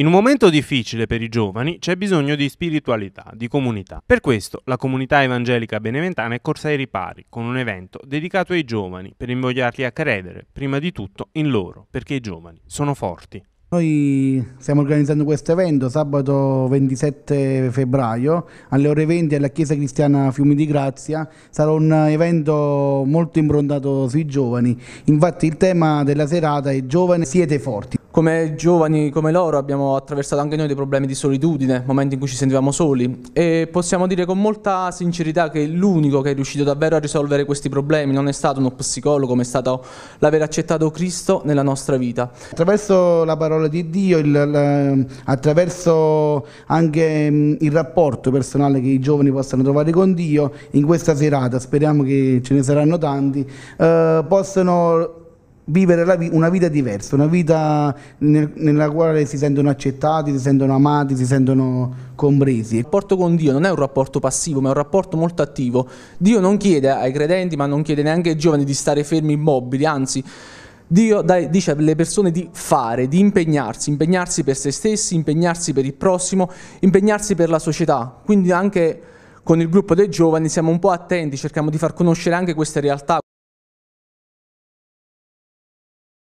In un momento difficile per i giovani c'è bisogno di spiritualità, di comunità. Per questo la comunità evangelica beneventana è corsa ai ripari con un evento dedicato ai giovani per invogliarli a credere, prima di tutto in loro, perché i giovani sono forti. Noi stiamo organizzando questo evento sabato 27 febbraio alle ore 20 alla Chiesa Cristiana Fiumi di Grazia. Sarà un evento molto improntato sui giovani. Infatti il tema della serata è Giovani siete forti come giovani come loro abbiamo attraversato anche noi dei problemi di solitudine, momenti in cui ci sentivamo soli e possiamo dire con molta sincerità che l'unico che è riuscito davvero a risolvere questi problemi non è stato uno psicologo, ma è stato l'aver accettato Cristo nella nostra vita. Attraverso la parola di Dio, il, la, attraverso anche il rapporto personale che i giovani possano trovare con Dio in questa serata, speriamo che ce ne saranno tanti, eh, possono vivere vi- una vita diversa, una vita nel- nella quale si sentono accettati, si sentono amati, si sentono compresi. Il rapporto con Dio non è un rapporto passivo, ma è un rapporto molto attivo. Dio non chiede ai credenti, ma non chiede neanche ai giovani di stare fermi immobili, anzi Dio dai, dice alle persone di fare, di impegnarsi, impegnarsi per se stessi, impegnarsi per il prossimo, impegnarsi per la società. Quindi anche con il gruppo dei giovani siamo un po' attenti, cerchiamo di far conoscere anche queste realtà.